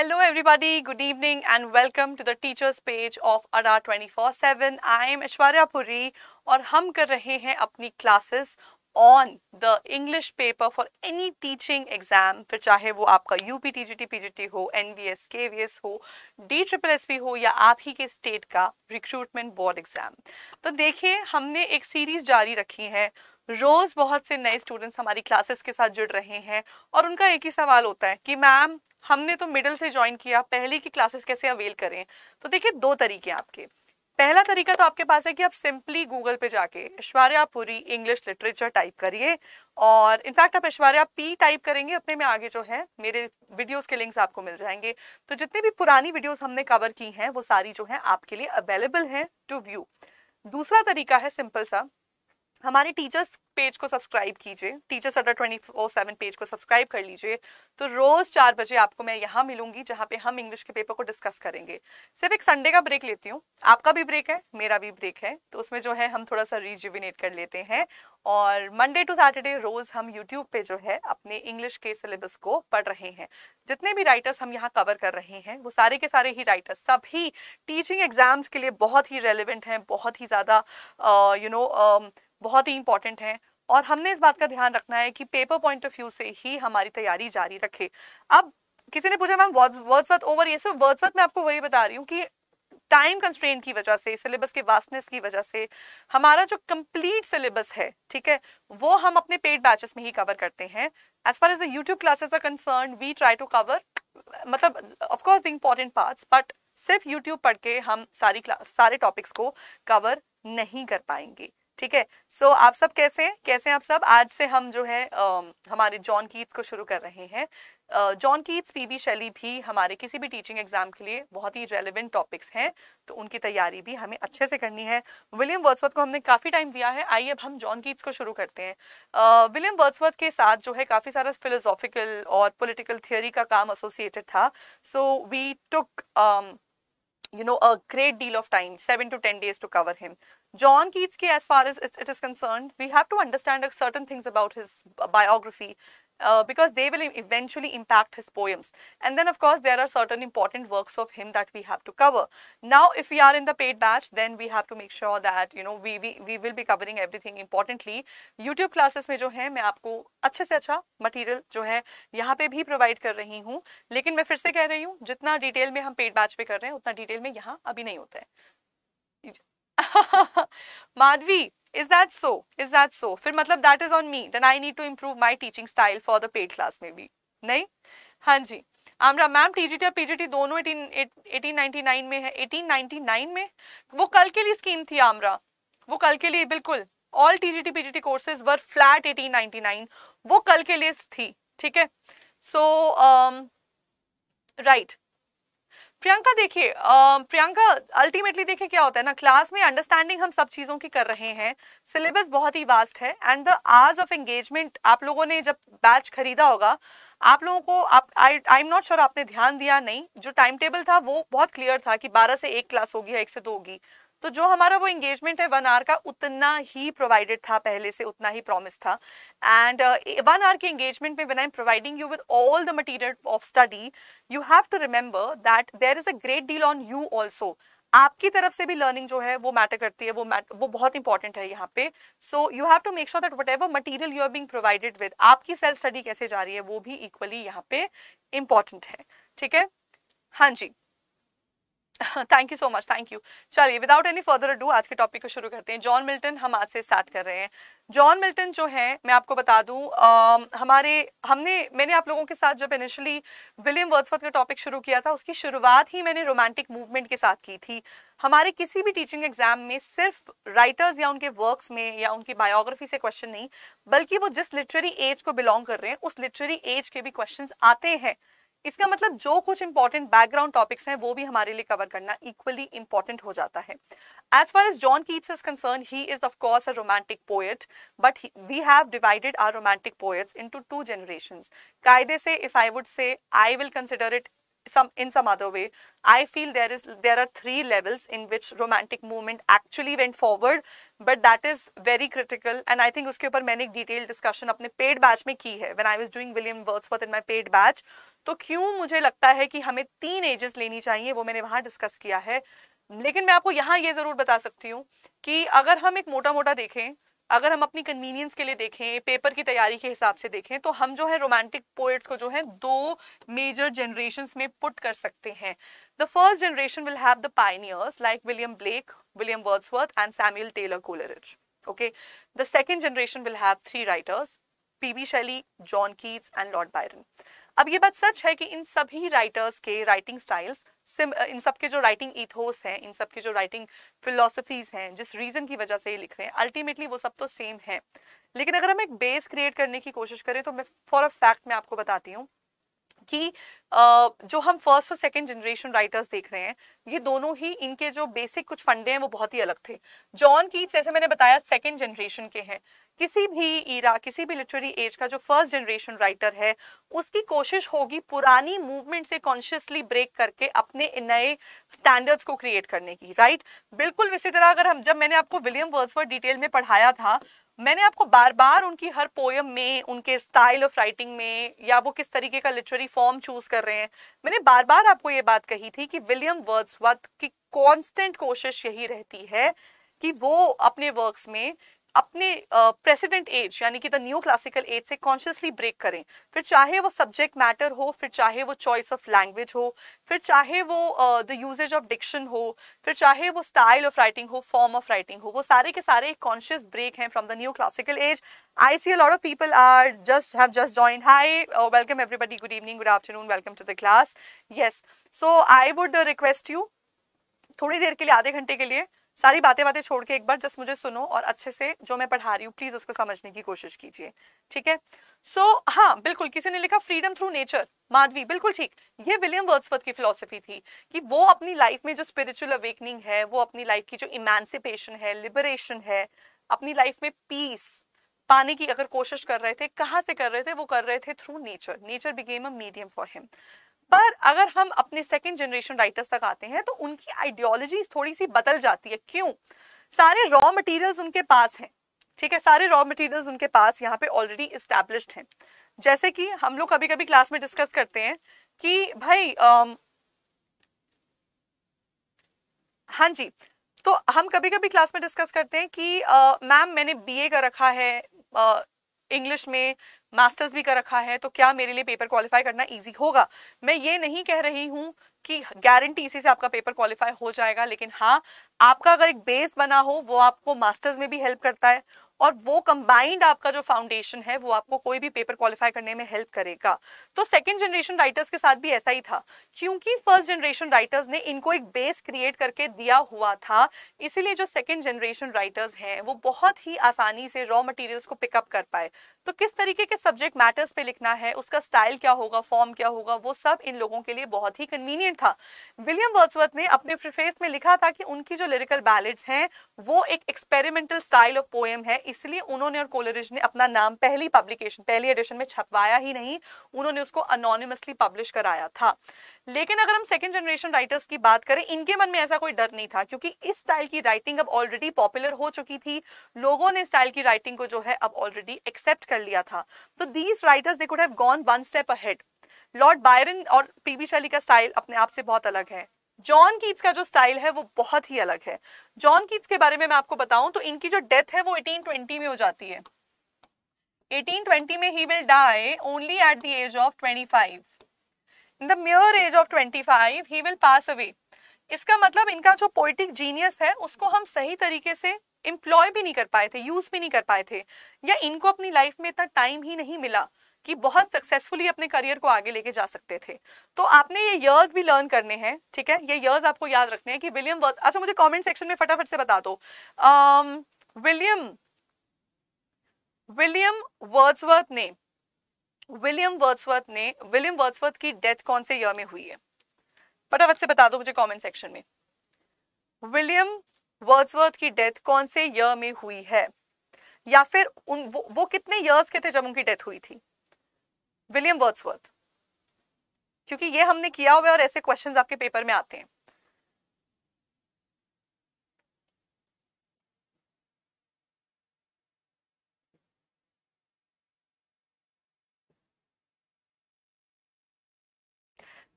Hello everybody, good evening and welcome to the teachers page of ADA 24-7. I am Ishwarya Puri and we are doing our classes on the English paper for any teaching exam Whether it is your UP TGT PGT NVS, KVS DSSSP or your state recruitment board exam. So, के state का recruitment board exam रोज़ बहुत से नए students हमारी classes के साथ जुड़ रहे हैं और उनका एक ही सवाल होता है कि मैम हमने तो मिडिल से ज्वाइन किया पहले की क्लासेस कैसे अवेल करें तो देखिए दो तरीके आपके पहला तरीका तो आपके पास है कि आप सिंपली गूगल पे जाके Aishwarya Puri English literature type करिए और इनफैक्ट आप ऐश्वर्या पी टाइप करेंगे अपने में आगे जो है मेरे वीडियोस के लिंक्स आपको मिल जाएंगे तो जितनी भी पुरानी वीडियोस हमने कवर की हैं वो सारी जो है आपके लिए अवेलेबल हैं टू व्यू दूसरा तरीका है सिंपल सा हमारे टीचर्स पेज को सब्सक्राइब कीजिए teachers Adda twenty four seven page को सब्सक्राइब कर लीजिए तो रोज़ चार बजे आपको मैं यहाँ मिलूंगी जहाँ पे हम इंग्लिश के पेपर को डिस्कस करेंगे सिर्फ एक संडे का ब्रेक लेती हूँ आपका भी ब्रेक है मेरा भी ब्रेक है तो उसमें जो है हम थोड़ा सा रिज्यूविनेट कर लेते हैं और मंडे टू सैटरडे रोज़ हम यूट्यूब पे जो है अपने इंग्लिश के सिलेबस को पढ़ रहे हैं जितने भी राइटर्स हम यहाँ कवर कर रहे हैं वो सारे के सारे ही राइटर्स सभी टीचिंग एग्जाम्स के लिए बहुत ही रेलिवेंट हैं बहुत ही ज़्यादा यू नो बहुत ही इंपॉर्टेंट है और हमने इस बात का ध्यान रखना है कि पेपर पॉइंट ऑफ व्यू से ही हमारी तैयारी जारी रखे अब किसी ने पूछा मैम वर्ड्स वर्थ ओवर ये सब वर्थ मैं आपको वही बता रही हूँ कि टाइम कंस्ट्रेंट की वजह से सिलेबस के वास्टनेस की वजह से हमारा जो कंप्लीट सिलेबस है ठीक है वो हम अपने पेड बैचेस में ही कवर करते हैं as far as the YouTube classes are concern we try to cover मतलब of course the important parts but सिर्फ यूट्यूब पढ़ के हम सारी सारे टॉपिक्स को कवर नहीं कर पाएंगे ठीक है सो आप सब कैसे हैं कैसे हैं आप सब आज से हम जो है आ, हमारे जॉन कीट्स को शुरू कर रहे हैं जॉन कीट्स पीबी शैली भी हमारे किसी भी टीचिंग एग्जाम के लिए बहुत ही रेलिवेंट टॉपिक्स हैं तो उनकी तैयारी भी हमें अच्छे से करनी है विलियम वर्ड्सवर्थ को हमने काफ़ी टाइम दिया है आइए अब हम जॉन कीट्स को शुरू करते हैं विलियम वर्ड्सवर्थ के साथ जो है काफ़ी सारा फिलोसॉफिकल और पोलिटिकल थियोरी का काम एसोसिएटेड था so we took you know a great deal of time seven to ten days to cover him John Keats ke, as far as it is concerned, we have to understand certain things about his biography uh, because they will eventually impact his poems. And then of course there are certain important works of him that we have to cover. Now if we are in the paid batch then we have to make sure that you know we we, we will be covering everything importantly. YouTube classes mein jo hai, main aapko अच्छे se अच्छा material jo hai, yahan pe bhi provide kar rahi हूँ Lekin main fir se keh rahi हूँ jitna detail mein hum paid batch pe kar rahe hain, utna detail mein yahan abhi nahi hota hai. Madhavi is that so is that so फिर मतलब that is on me then I need to improve my teaching style for the paid class में भी नहीं हाँ जी आमरा ma'am T G T और P G T दोनों एटीन नाइनटी नाइन में है एटीन नाइनटी नाइन में वो कल के लिए स्कीम थी आमरा वो कल के लिए बिल्कुल all T G T P G T courses were flat eighteen ninety nine वो कल के लिए थी ठीक है सो राइट um, प्रियंका देखिए प्रियंका अल्टीमेटली देखिए क्या होता है ना क्लास में अंडरस्टैंडिंग हम सब चीज़ों की कर रहे हैं सिलेबस बहुत ही वास्ट है and the hours of engagement आप लोगों ने जब बैच खरीदा होगा आप लोगों को आप I I am not sure आपने ध्यान दिया नहीं जो टाइम टेबल था वो बहुत क्लियर था कि बारह से एक क्लास होगी या एक से दो होगी तो जो हमारा वो इंगेजमेंट है वन आर का उतना ही प्रोवाइडेड था पहले से उतना ही प्रॉमिस था एंड वन आर के इंगेजमेंट में one I am providing you with all the material of study you have to remember that there is a great deal on you also आपकी तरफ से भी लर्निंग जो है वो मैटर करती है वो matter, वो बहुत इंपॉर्टेंट है यहाँ पे so you have to make sure that whatever material you are being provided with आपकी सेल्फ स्टडी कैसे जा रही है वो भी इक्वली यहाँ पे इंपॉर्टेंट है ठीक है हाँ जी thank you so much thank you चलिए विदाउट एनी फर्दर डू आज के टॉपिक को शुरू करते हैं जॉन मिल्टन हम आज से स्टार्ट कर रहे हैं जॉन मिल्टन जो है मैं आपको बता दूं आ, हमारे हमने मैंने आप लोगों के साथ जब इनिशियली विलियम वर्थवर्थ का टॉपिक शुरू किया था उसकी शुरुआत ही मैंने रोमांटिक मूवमेंट के साथ की थी हमारे किसी भी टीचिंग एग्जाम में सिर्फ राइटर्स या उनके वर्क्स में या उनकी बायोग्राफी से क्वेश्चन नहीं बल्कि वो जिस लिटरेरी एज को बिलोंग कर रहे हैं उस लिटरेरी एज के भी क्वेश्चन आते हैं इसका मतलब जो कुछ इंपॉर्टेंट बैकग्राउंड टॉपिक्स हैं वो भी हमारे लिए कवर करना इक्वली इंपॉर्टेंट हो जाता है as far as John Keats is concern he is of course a romantic poet but we have divided our romantic poets into two generations कायदे से if I would say I will consider it some in some other way i feel there is there are three levels in which romantic movement actually went forward but that is very critical and i think uske upar maine ek detailed discussion apne paid batch mein ki hai when i was doing william wordsworth in my paid batch to kyun mujhe lagta hai ki hame teen ages leni chahiye wo maine wahan discuss kiya hai lekin main aapko yahan ye zarur bata sakti hu ki agar hum ek mota mota देखें अगर हम अपनी convenience के लिए देखें paper की तैयारी के हिसाब से देखें तो हम जो है रोमांटिक पोएट्स को जो है दो मेजर जनरेशन में पुट कर सकते हैं the first generation will have the pioneers like William Blake William Wordsworth and Samuel Taylor Coleridge okay the second generation will have three writers PB Shelley John Keats and Lord Byron अब ये बात सच है कि इन सभी writers के writing styles इन सबके जो writing ethos हैं इन सबके जो राइटिंग फिलोसफीज हैं जिस रीज़न की वजह से ये लिख रहे हैं अल्टीमेटली वो सब तो सेम है लेकिन अगर हम एक बेस क्रिएट करने की कोशिश करें तो मैं फॉर अ फैक्ट मैं आपको बताती हूँ कि जो हम फर्स्ट और सेकेंड जनरेशन राइटर्स देख रहे हैं ये दोनों ही इनके जो बेसिक कुछ फंडे हैं वो बहुत ही अलग थे जॉन कीट्स जैसे मैंने बताया सेकेंड जनरेशन के हैं किसी भी ईरा किसी भी लिटरेरी एज का जो फर्स्ट जनरेशन राइटर है उसकी कोशिश होगी पुरानी मूवमेंट से कॉन्शियसली ब्रेक करके अपने नए स्टैंडर्ड्स को क्रिएट करने की राइट बिल्कुल इसी तरह अगर हम जब मैंने आपको विलियम वर्ड्स डिटेल में पढ़ाया था मैंने आपको बार बार उनकी हर पोयम में उनके स्टाइल ऑफ राइटिंग में या वो किस तरीके का लिटरेरी फॉर्म चूज कर रहे हैं मैंने बार बार आपको ये बात कही थी कि विलियम वर्ड्सवर्थ की कॉन्स्टेंट कोशिश यही रहती है कि वो अपने वर्क्स में अपने प्रेसिडेंट एज यानी कि द न्यू क्लासिकल एज से कॉन्शियसली ब्रेक करें फिर चाहे वो सब्जेक्ट मैटर हो फिर चाहे वो चॉइस ऑफ लैंग्वेज हो फिर चाहे वो द यूजेज ऑफ डिक्शन हो फिर चाहे वो स्टाइल ऑफ राइटिंग हो फॉर्म ऑफ राइटिंग हो वो सारे के सारे एक कॉन्शियस ब्रेक हैं from the new classical age I see a lot of people are just have just join hi welcome everybody good evening good afternoon welcome to the class yes so I would request you थोड़ी देर के लिए आधे घंटे के लिए सारी बातें बातें छोड़ के एक बार जस्ट मुझे सुनो और अच्छे से जो मैं पढ़ा रही हूँ प्लीज उसको समझने की कोशिश कीजिए ठीक है सो so, हाँ बिल्कुल किसी ने लिखा फ्रीडम थ्रू नेचर माधवी बिल्कुल ठीक ये विलियम वर्ड्सवर्थ की फिलोसफी थी कि वो अपनी लाइफ में जो स्पिरिचुअल अवेकनिंग है वो अपनी लाइफ की जो इमेंसिपेशन है लिबरेशन है अपनी लाइफ में पीस पाने की अगर कोशिश कर रहे थे कहाँ से कर रहे थे वो कर रहे थे through nature nature became a medium for him पर अगर हम अपने सेकेंड जनरेशन राइटर्स तक आते हैं तो उनकी आइडियोलॉजी थोड़ी सी बदल जाती है क्यों सारे रॉ मटेरियल्स उनके पास हैं ठीक है सारे रॉ मटेरियल्स उनके पास यहाँ पे ऑलरेडी इस्टेब्लिश्ड हैं जैसे कि हम लोग कभी कभी क्लास में डिस्कस करते हैं कि भाई हाँ जी तो हम कभी कभी क्लास में डिस्कस करते हैं कि मैम मैंने बीए कर रखा है इंग्लिश में मास्टर्स भी कर रखा है तो क्या मेरे लिए पेपर क्वालिफाई करना ईजी होगा मैं ये नहीं कह रही हूँ कि गारंटी इसी से आपका पेपर क्वालिफाई हो जाएगा लेकिन हाँ आपका अगर एक बेस बना हो वो आपको मास्टर्स में भी हेल्प करता है और वो कंबाइंड आपका जो फाउंडेशन है वो आपको कोई भी पेपर क्वालिफाई करने में हेल्प करेगा तो सेकंड जनरेशन राइटर्स के साथ भी ऐसा ही था क्योंकि फर्स्ट जनरेशन राइटर्स ने इनको एक बेस क्रिएट करके दिया हुआ था इसीलिए जो सेकंड जनरेशन राइटर्स हैं वो बहुत ही आसानी से रॉ मटेरियल्स को पिकअप कर पाए तो किस तरीके के सब्जेक्ट मैटर्स पे लिखना है उसका स्टाइल क्या होगा फॉर्म क्या होगा वो सब इन लोगों के लिए बहुत ही कन्वीनियंट था विलियम वर्सवर्थ ने अपने प्रिफेस में लिखा था कि उनकी जो लिरिकल बैलेट्स हैं वो एक एक्सपेरिमेंटल स्टाइल ऑफ पोएम है इसलिए उन्होंने और कोलरिज ने अपना नाम पहली पब्लिकेशन पहली एडिशन में छपवाया ही नहीं उन्होंने उसको अनोनिमसली पब्लिश कराया था लेकिन अगर हम सेकेंड जनरेशन राइटर्स की बात करें इनके मन में ऐसा कोई डर नहीं था क्योंकि इस स्टाइल की राइटिंग अब ऑलरेडी पॉपुलर हो चुकी थी लोगों ने स्टाइल की राइटिंग को जो है अब ऑलरेडी एक्सेप्ट कर लिया था तो these writers they could have gone one step ahead Lord Byron और पीबी शैली का स्टाइल अपने आप से बहुत अलग है जॉन कीट्स का जो स्टाइल है वो बहुत ही अलग है जॉन कीट्स के बारे में मैं आपको बताऊं तो इनकी जो डेथ है वो 1820 में हो जाती है 1820 में ही will die only at the age of 25 in the mere age of 25 he will pass away इसका मतलब इनका जो पोइटिक जीनियस है उसको हम सही तरीके से एम्प्लॉय भी नहीं कर पाए थे यूज भी नहीं कर पाए थे या इनको अपनी लाइफ में इतना टाइम ही नहीं मिला कि बहुत सक्सेसफुली अपने करियर को आगे लेके जा सकते थे तो आपने ये ईयर्स भी लर्न करने हैं ठीक है ये ईयर्स आपको याद रखने हैं कि विलियम वर्थ अच्छा मुझे कॉमेंट सेक्शन में फटाफट से बता दो विलियम विलियम वर्ड्सवर्थ ने विलियम वर्ड्सवर्थ ने विलियम वर्ड्सवर्थ की डेथ कौन से ईयर में हुई है फटाफट से बता दो मुझे कमेंट सेक्शन में विलियम वर्ड्सवर्थ की डेथ कौन से ईयर में हुई है या फिर उन वो, वो कितने ईयर्स के थे जब उनकी डेथ हुई थी विलियम वर्ड्सवर्थ क्योंकि ये हमने किया हुआ है और ऐसे क्वेश्चंस आपके पेपर में आते हैं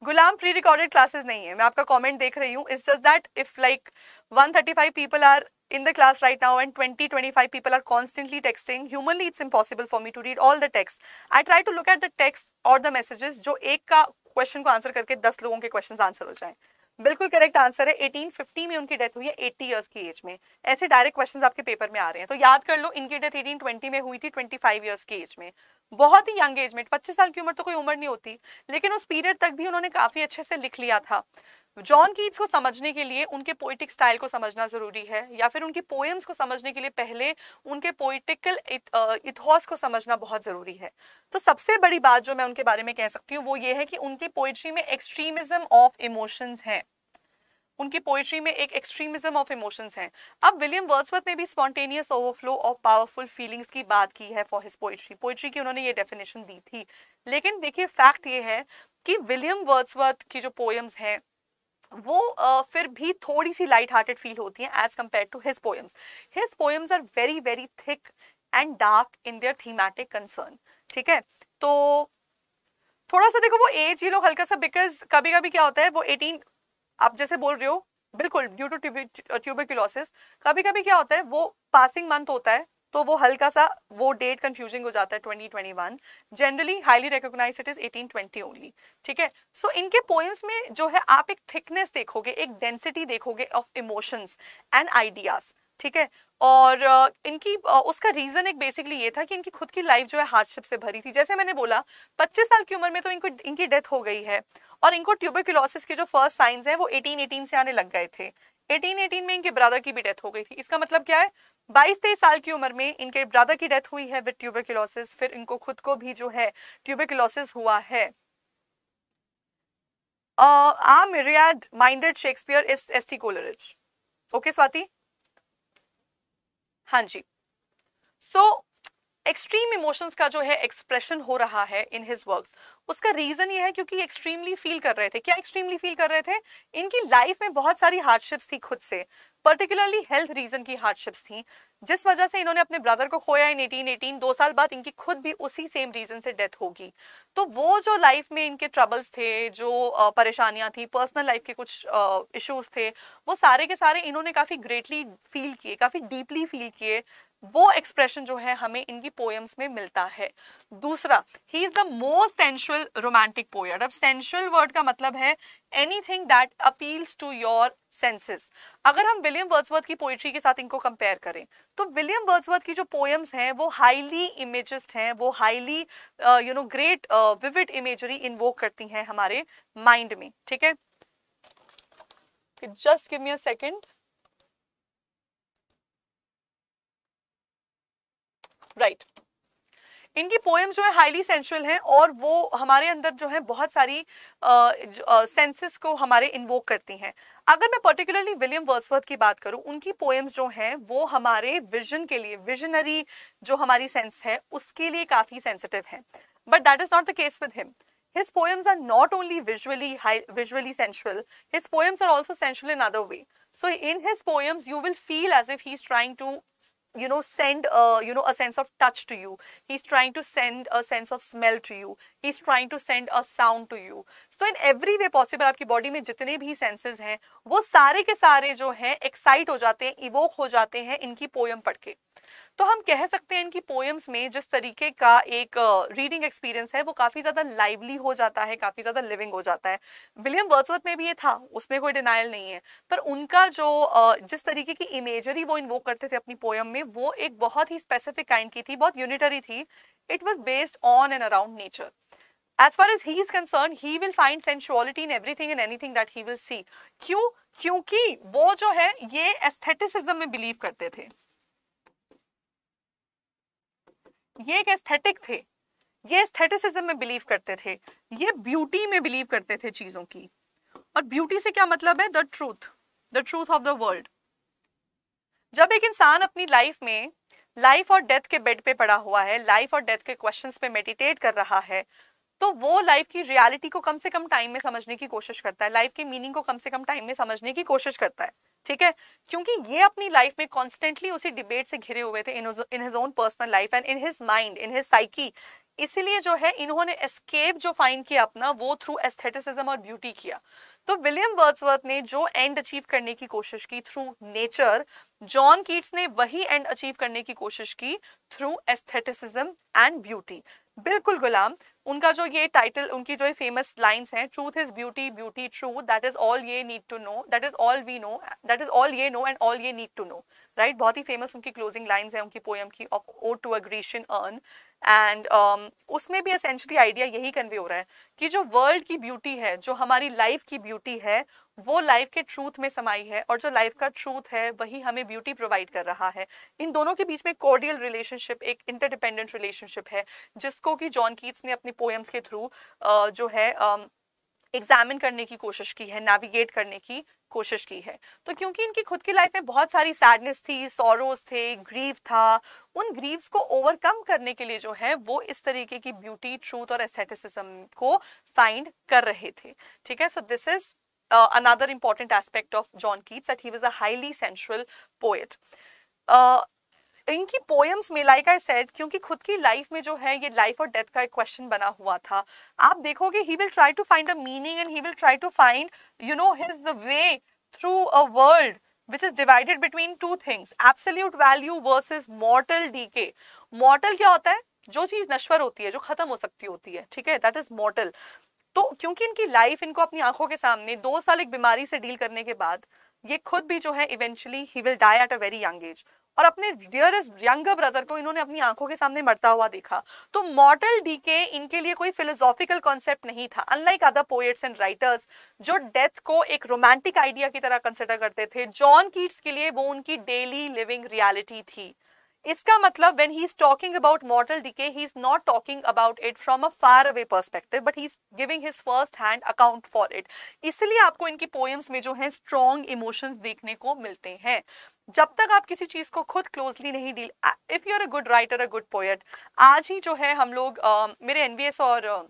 गुलाम प्री रिकॉर्डेड क्लासेस नहीं है मैं आपका कमेंट देख रही हूँ it's just that if like 135 people are in the class right now and 20 25 people are constantly texting humanly it's impossible for me to read all the text i try to look at the text or the messages jo ek ka question ko answer karke 10 logon ke questions answer ho jaye बिल्कुल correct answer है 1850 में उनकी death हुई है 80 years की as में ऐसे direct questions आपके पेपर में आ रहे हैं तो याद कर लो इनकी डेथ 1820 में हुई थी 25 इयर्स की एज में बहुत ही यंग एज में 25 साल की उम्र तो कोई उम्र नहीं होती लेकिन उस पीरियड तक भी उन्होंने काफ़ी अच्छे से लिख लिया था जॉन कीट्स को समझने के लिए उनके पोइटिक स्टाइल को समझना ज़रूरी है या फिर उनकी पोएम्स को समझने के लिए पहले उनके पोइटिकल इथॉस को समझना बहुत ज़रूरी है तो सबसे बड़ी बात जो मैं उनके बारे में कह सकती हूँ वो ये है कि उनकी पोइट्री में एक्सट्रीमिज्म ऑफ इमोशंस हैं उनकी पोइट्री में एक एक्सट्रीमिज्म ऑफ इमोशंस हैं अब विलियम वर्सवर्थ ने भी spontaneous overflow of powerful feelings की बात की है फॉर हिज पोइट्री पोइट्री की उन्होंने ये डेफिनेशन दी थी लेकिन देखिए फैक्ट ये है कि विलियम वर्ड्सवर्थ की जो पोएम्स हैं वो uh, फिर भी थोड़ी सी लाइट हार्टेड फील होती है as compare to his poems his poems are very very thick and dark in their thematic concern ठीक है तो थोड़ा सा देखो वो एज ये लोग हल्का सा बिकॉज कभी कभी क्या होता है वो एटीन आप जैसे बोल रहे हो बिल्कुल ड्यू टू ट्यूबिकुलोसिस कभी कभी क्या होता है वो पासिंग मंथ होता है तो वो हल्का सा वो डेट कंफ्यूजिंग हो जाता है 2021 generally highly recognise it is 1820 only ठीक है सो so, इनके पोइम्स में जो है आप एक थिकनेस देखोगे एक डेंसिटी देखोगे ऑफ इमोशंस एंड आइडियाज ठीक है और इनकी उसका रीज़न एक बेसिकली ये था कि इनकी खुद की लाइफ जो है हार्डशिप से भरी थी जैसे मैंने बोला 25 साल की उम्र में तो इनको इनकी डेथ हो गई है और इनको ट्यूबरकुलोसिस के जो फर्स्ट साइंस हैं वो 1818 से आने लग गए थे 1818 में इनके ब्रदर की भी डेथ हो गई थी इसका मतलब क्या है बाईस तेईस साल की उम्र में इनके ब्रदर की डेथ हुई है विद ट्यूबरक्यूलोसिस फिर इनको खुद को भी जो है ट्यूबरक्यूलोसिस हुआ है a minded Shakespeare is S T Coleridge okay Swati हां जी सो एक्सट्रीम इमोशंस का जो है एक्सप्रेशन हो रहा है इन हिज वर्क्स उसका रीजन ये है क्योंकि एक्सट्रीमली फील कर रहे थे क्या एक्सट्रीमली फील कर रहे थे इनकी लाइफ में बहुत सारी हार्डशिप्स थी खुद से पर्टिकुलरली हेल्थ रीजन की हार्डशिप्स थी जिस वजह से इन्होंने अपने ब्रदर को खोया इन एटीन एटीन दो साल बाद इनकी खुद भी उसी सेम रीजन से डेथ होगी तो वो जो लाइफ में इनके ट्रबल्स थे जो परेशानियां थी पर्सनल लाइफ के कुछ इश्यूज थे वो सारे के सारे इन्होंने काफ़ी ग्रेटली फील किए काफ़ी डीपली फील किए वो एक्सप्रेशन जो है हमें इनकी पोएम्स में मिलता है दूसरा he is the most sensual romantic poet अब सेंशुअल वर्ड का मतलब है anything that appeals to your senses अगर हम विलियम वर्ड्सवर्थ की पोइट्री के साथ इनको कंपेयर करें तो विलियम वर्ड्सवर्थ की जो पोएम्स हैं वो हाईली इमेजिस्ट हैं वो highly you know great vivid imagery invoke करती हैं हमारे माइंड में ठीक है just give me a second right इनकी पोएम्स जो है हाईली सेंशुअल हैं और वो हमारे अंदर जो है बहुत सारी सेंसेस को हमारे इन्वोक करती हैं अगर मैं पर्टिकुलरली विलियम वर्सवर्थ की बात करूं उनकी पोएम्स जो हैं वो हमारे विजन के लिए विजनरी जो हमारी सेंस है उसके लिए काफ़ी सेंसिटिव है but that is not the case with him his poems are not only visually visually sensual his poems are also sensual in other way so in his poems you will feel as if he is trying to you know send a you know a sense of touch to you he's trying to send a sense of smell to you he's trying to send a sound to you so in every way possible aapki body mein jitne bhi senses hain wo sare ke sare jo hain excite ho jate hain evoke ho jate hain inki poem padke तो हम कह सकते हैं इनकी पोएम्स में जिस तरीके का एक रीडिंग एक्सपीरियंस है वो काफ़ी ज़्यादा लाइवली हो जाता है काफ़ी ज़्यादा लिविंग हो जाता है विलियम वर्सवर्थ में भी ये था उसमें कोई डिनाइल नहीं है पर उनका जो जिस तरीके की इमेजरी वो इन्वोक करते थे अपनी पोएम में वो एक बहुत ही स्पेसिफिक काइंड की थी बहुत यूनिटरी थी it was based on and around nature as far as he is concerned he will find sensuality in everything and anything that he will see क्यों क्योंकि वो जो है ये एस्थेटिसिज्म में बिलीव करते थे ये एक एस्थेटिक थे ये एस्थेटिसिज्म में बिलीव करते थे ये ब्यूटी में बिलीव करते थे चीज़ों की और ब्यूटी से क्या मतलब है the truth the truth of the world जब एक इंसान अपनी लाइफ में लाइफ और डेथ के बेड पे पड़ा हुआ है लाइफ और डेथ के क्वेश्चंस पे मेडिटेट कर रहा है तो वो लाइफ की रियलिटी को कम से कम टाइम में समझने की कोशिश करता है लाइफ की मीनिंग को कम से कम टाइम में समझने की कोशिश करता है ठीक है क्योंकि ये अपनी लाइफ में कॉन्स्टेंटली उसी डिबेट से घिरे हुए थे in his own personal life and in his mind in his psyche इसीलिए जो है इन्होंने एस्केप जो फाइंड किया अपना वो थ्रू एस्थेटिसिज्म और ब्यूटी किया तो विलियम वर्ड्सवर्थ ने जो एंड अचीव करने की कोशिश की थ्रू नेचर जॉन कीट्स ने वही एंड अचीव करने की कोशिश की थ्रू एस्थेटिसिज्म एंड ब्यूटी बिल्कुल गुलाम उनका जो ये टाइटल उनकी जो फेमस लाइंस हैं truth is beauty beauty true that is all ye need to know that is all we know that is all ye know and all ye need to know right बहुत ही famous उनकी closing lines है उनकी poem की of ode to a Grecian urn and उसमें भी essentially idea यही convey हो रहा है कि जो वर्ल्ड की ब्यूटी है जो हमारी लाइफ की ब्यूटी है वो लाइफ के ट्रूथ में समाई है और जो लाइफ का ट्रूथ है वही हमें ब्यूटी प्रोवाइड कर रहा है इन दोनों के बीच में कॉर्डियल रिलेशनशिप एक इंटरडिपेंडेंट रिलेशनशिप है जिसको कि जॉन कीट्स ने अपनी पोएम्स के थ्रू uh, जो है um, एग्जामिन करने की कोशिश की है नेविगेट करने की कोशिश की है तो क्योंकि इनकी खुद की लाइफ में बहुत सारी सैडनेस थी सोरोज थे ग्रीव था उन ग्रीव्स को ओवरकम करने के लिए जो है वो इस तरीके की ब्यूटी ट्रूथ और एस्थेटिसिज्म को फाइंड कर रहे थे ठीक है so this is another important aspect of John Keats that he was a highly sensual poet इनकी पोएम्स में लाइक आई सेड क्योंकि खुद की लाइफ में जो है ये लाइफ और डेथ का एक क्वेश्चन बना हुआ था आप देखोगे he will try to find a meaning and he will try to find you know his the way through a world which is divided between two things absolute value versus mortal decay mortal क्या होता है जो चीज नश्वर होती है जो खत्म हो सकती होती है ठीक है दैट इज मॉटल तो क्योंकि इनकी लाइफ इनको अपनी आंखों के सामने दो साल एक बीमारी से डील करने के बाद ये खुद भी जो है eventually he will die at a very young age और अपने डियरेस्ट यंगर ब्रदर को इन्होंने अपनी आंखों के सामने मरता हुआ देखा तो मॉडल डी के इनके लिए कोई फिलोसॉफिकल कॉन्सेप्ट नहीं था unlike other poets and writers जो डेथ को एक रोमांटिक आइडिया की तरह कंसिडर करते थे जॉन कीट्स के लिए वो उनकी डेली लिविंग रियालिटी थी इसका मतलब when he is talking about mortal decay he is not talking about it from a far away perspective but he is giving his first hand account for it इसलिए आपको इनकी पोएम्स में जो है स्ट्रॉन्ग इमोशंस देखने को मिलते हैं जब तक आप किसी चीज को खुद क्लोजली नहीं deal if you are a good writer a good poet आज ही जो है हम लोग uh, मेरे एनवीएस और uh,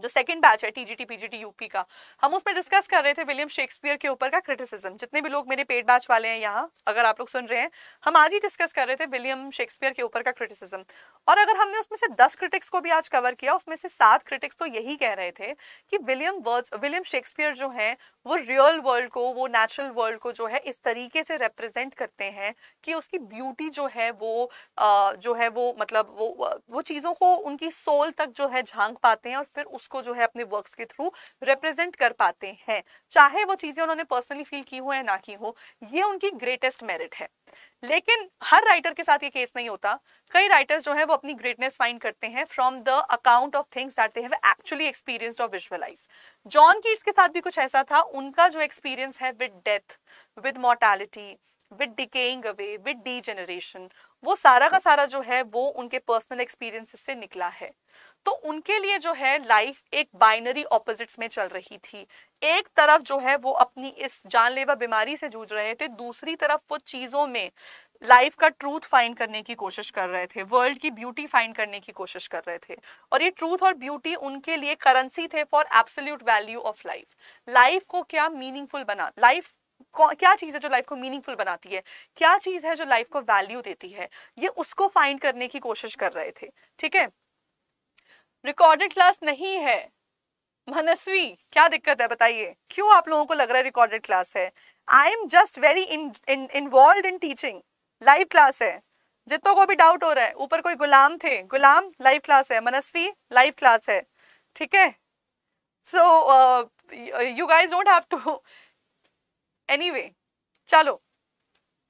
जो सेकंड बैच है टीजीटी पीजीटी यूपी का हम उसमें डिस्कस कर रहे थे विलियम शेक्सपियर के ऊपर का क्रिटिसिज्म जितने भी लोग मेरे पेड बैच वाले हैं यहाँ अगर आप लोग सुन रहे हैं हम आज ही डिस्कस कर रहे थे विलियम शेक्सपियर के ऊपर का क्रिटिसिज्म और अगर हमने उसमें से दस क्रिटिक्स को भी आज कवर किया उसमें से सात क्रिटिक्स तो यही कह रहे थे कि विलियम वर्ड विलियम शेक्सपियर जो है वो रियल वर्ल्ड को वो नेचुरल वर्ल्ड को जो है इस तरीके से रिप्रेजेंट करते हैं कि उसकी ब्यूटी जो है वो जो है वो मतलब वो वो चीज़ों को उनकी सोल तक जो है झांक पाते हैं और फिर उसको जो है अपने वर्क्स के थ्रू रिप्रेजेंट कर पाते हैं चाहे वो चीज़ें उन्होंने पर्सनली फील की हो या ना की हो ये उनकी ग्रेटेस्ट मेरिट है लेकिन हर राइटर के साथ ये केस नहीं होता कई राइटर्स जो है वो अपनी ग्रेटनेस फाइंड करते हैं from the account of things that they have actually experienced और विजुअलाइज जॉन कीट्स के साथ भी कुछ ऐसा था उनका जो एक्सपीरियंस है with death with mortality with decaying away with degeneration वो सारा का सारा जो है वो उनके पर्सनल एक्सपीरियंसेस से निकला है तो उनके लिए जो है लाइफ एक बाइनरी ऑपोजिट्स में चल रही थी एक तरफ जो है वो अपनी इस जानलेवा बीमारी से जूझ रहे थे दूसरी तरफ वो चीज़ों में लाइफ का ट्रूथ फाइंड करने की कोशिश कर रहे थे वर्ल्ड की ब्यूटी फाइंड करने की कोशिश कर रहे थे और ये ट्रूथ और ब्यूटी उनके लिए करेंसी थे for absolute value of life life को क्या मीनिंगफुल बना लाइफ क्या चीज़ है जो लाइफ को मीनिंगफुल बनाती है क्या चीज़ है जो लाइफ को वैल्यू देती है ये उसको फाइंड करने की कोशिश कर रहे थे ठीक है रिकॉर्डेड क्लास नहीं है मनस्वी क्या दिक्कत है बताइए क्यों आप लोगों को लग रहा है रिकॉर्डेड क्लास है I am just very involve in teaching live class है जितों को भी डाउट हो रहा है ऊपर कोई गुलाम थे गुलाम लाइव क्लास है मनस्वी लाइव क्लास है ठीक है so you guys don't have to Anyway, chalo.